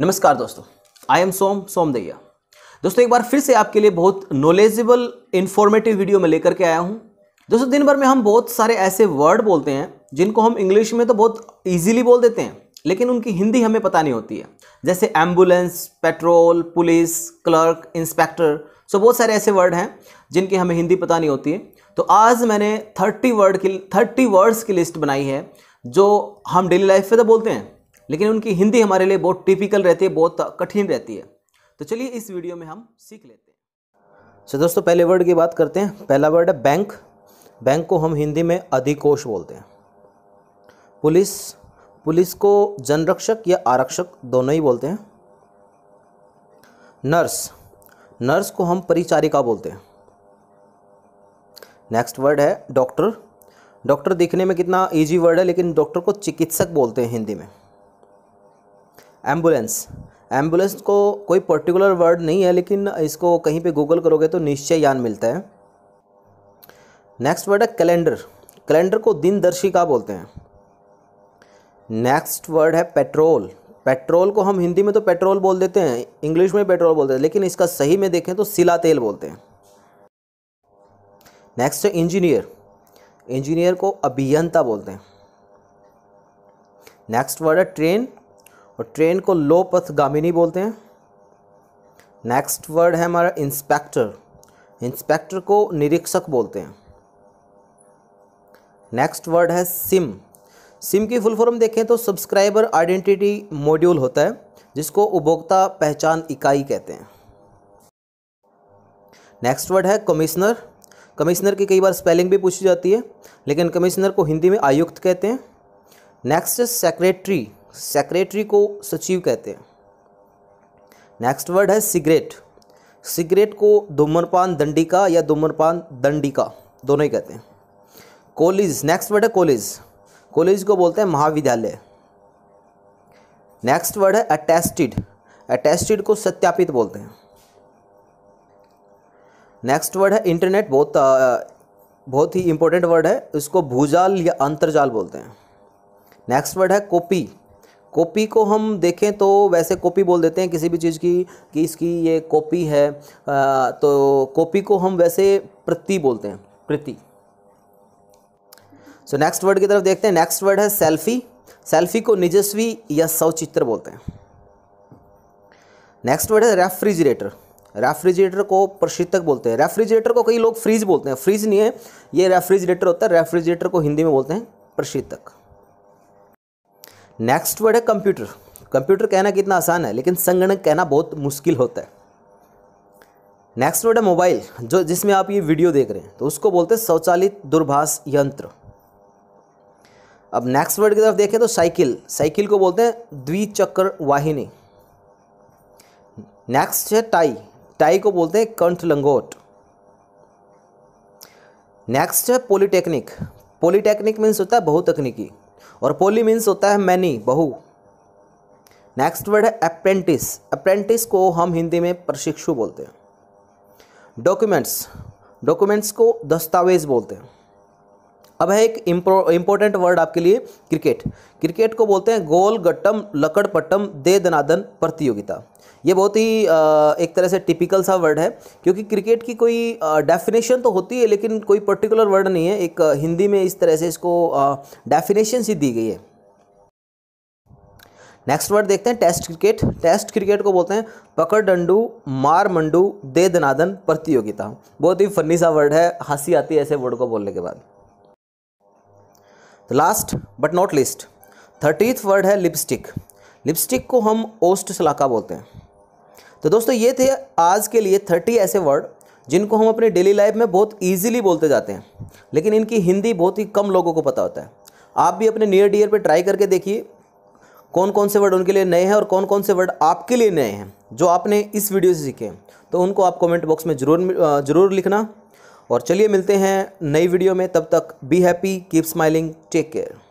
नमस्कार दोस्तों I am सोम सोम दैया दोस्तों एक बार फिर से आपके लिए बहुत नॉलेजेबल इन्फॉर्मेटिव वीडियो में लेकर के आया हूँ दोस्तों दिन भर में हम बहुत सारे ऐसे वर्ड बोलते हैं जिनको हम इंग्लिश में तो बहुत ईजिली बोल देते हैं लेकिन उनकी हिंदी हमें पता नहीं होती है जैसे ambulance petrol police clerk inspector so बहुत सारे ऐसे वर्ड हैं जिनकी हमें हिंदी पता नहीं होती है तो आज मैंने थर्टी वर्ड की थर्टी वर्ड्स की लिस्ट बनाई है जो हम डेली लाइफ में तो बोलते हैं लेकिन उनकी हिंदी हमारे लिए बहुत टिपिकल रहती है बहुत कठिन रहती है तो चलिए इस वीडियो में हम सीख लेते हैं सर दोस्तों पहले वर्ड की बात करते हैं पहला वर्ड है बैंक बैंक को हम हिंदी में अधिकोष बोलते हैं पुलिस पुलिस को जनरक्षक या आरक्षक दोनों ही बोलते हैं नर्स नर्स को हम परिचारिका बोलते हैं नेक्स्ट वर्ड है डॉक्टर डॉक्टर दिखने में कितना इजी वर्ड है लेकिन डॉक्टर को चिकित्सक बोलते हैं हिंदी में एम्बुलेंस एम्बुलेंस को कोई पर्टिकुलर वर्ड नहीं है लेकिन इसको कहीं पे गूगल करोगे तो निश्चय यान मिलता है नेक्स्ट वर्ड है कैलेंडर कैलेंडर को दिन बोलते हैं नेक्स्ट वर्ड है पेट्रोल पेट्रोल को हम हिंदी में तो पेट्रोल बोल देते हैं इंग्लिश में पेट्रोल बोलते हैं लेकिन इसका सही में देखें तो सिला तेल बोलते हैं नेक्स्ट है इंजीनियर इंजीनियर को अभियंता बोलते हैं नेक्स्ट वर्ड है ट्रेन और ट्रेन को लो पथगामिनी बोलते हैं नेक्स्ट वर्ड है हमारा इंस्पेक्टर इंस्पेक्टर को निरीक्षक बोलते हैं नेक्स्ट वर्ड है सिम सिम की फुल फॉर्म देखें तो सब्सक्राइबर आइडेंटिटी मॉड्यूल होता है जिसको उपभोक्ता पहचान इकाई कहते हैं नेक्स्ट वर्ड है कमिश्नर कमिश्नर की कई बार स्पेलिंग भी पूछी जाती है लेकिन कमिश्नर को हिंदी में आयुक्त कहते हैं नेक्स्ट सेक्रेटरी सेक्रेटरी को सचिव कहते हैं नेक्स्ट वर्ड है सिगरेट सिगरेट को धूम्रपान दंडिका या धूम्रपान दंडिका दोनों ही कहते हैं कॉलेज नेक्स्ट वर्ड है कॉलेज कॉलेज को बोलते हैं महाविद्यालय नेक्स्ट वर्ड है अटेस्टेड अटेस्टेड को सत्यापित बोलते हैं नेक्स्ट वर्ड है इंटरनेट बहुत बहुत ही इंपॉर्टेंट वर्ड है इसको भूजाल या अंतरजाल बोलते हैं नेक्स्ट वर्ड है कॉपी कॉपी को हम देखें तो वैसे कॉपी बोल देते हैं किसी भी चीज़ की कि इसकी ये कॉपी है आ, तो कॉपी को हम वैसे प्रति बोलते हैं प्रति सो नेक्स्ट वर्ड की तरफ देखते हैं नेक्स्ट वर्ड है सेल्फी सेल्फी को निजस्वी या सौचित्र बोलते हैं नेक्स्ट वर्ड है रेफ्रिजरेटर रेफ्रिजरेटर को प्रशितक बोलते हैं रेफ्रिजरेटर को कई लोग फ्रीज बोलते हैं फ्रीज नहीं है ये रेफ्रिजरेटर होता है रेफ्रिजरेटर को हिंदी में बोलते हैं प्रशितक नेक्स्ट वर्ड है कंप्यूटर कंप्यूटर कहना कितना आसान है लेकिन संगणक कहना बहुत मुश्किल होता है नेक्स्ट वर्ड है मोबाइल जो जिसमें आप ये वीडियो देख रहे हैं तो उसको बोलते हैं स्वचालित दूरभाष यंत्र अब नेक्स्ट वर्ड की तरफ देखें तो साइकिल साइकिल को बोलते हैं द्विचक्र वाहिनी नेक्स्ट है टाई टाई को बोलते हैं कंठ लंगोट नेक्स्ट है पॉलीटेक्निक पॉलीटेक्निक मीन्स होता है बहुतकनीकी और पोली मीन्स होता है मैनी बहु नेक्स्ट वर्ड है अप्रेंटिस अप्रेंटिस को हम हिंदी में प्रशिक्षु बोलते हैं डॉक्यूमेंट्स डॉक्यूमेंट्स को दस्तावेज बोलते हैं अब है एक इम्पोर्टेंट वर्ड आपके लिए क्रिकेट क्रिकेट को बोलते हैं गोल गट्टम लकड़पट्टम दे दनादन प्रतियोगिता ये बहुत ही एक तरह से टिपिकल सा वर्ड है क्योंकि क्रिकेट की कोई डेफिनेशन तो होती है लेकिन कोई पर्टिकुलर वर्ड नहीं है एक हिंदी में इस तरह से इसको डेफिनेशन सी दी गई है नेक्स्ट वर्ड देखते हैं टेस्ट क्रिकेट टेस्ट क्रिकेट को बोलते हैं पकड़ डंडू मार मंडू दे दनादन प्रतियोगिता बहुत ही फनी सा वर्ड है हंसी आती है ऐसे वर्ड को बोलने के बाद तो last but not least thirtieth word है लिपस्टिक लिपस्टिक को हम ओस्ट सलाका बोलते हैं तो दोस्तों ये थे आज के लिए थर्टी ऐसे वर्ड जिनको हम अपनी डेली लाइफ में बहुत ईजिली बोलते जाते हैं लेकिन इनकी हिंदी बहुत ही कम लोगों को पता होता है आप भी अपने नियर डियर पर ट्राई करके देखिए कौन कौन से वर्ड उनके लिए नए हैं और कौन कौन से वर्ड आपके लिए नए हैं जो आपने इस वीडियो से सीखे हैं तो उनको आप कमेंट बॉक्स में ज़रूर ज़रूर लिखना और चलिए मिलते हैं नई वीडियो में तब तक be happy keep smiling take care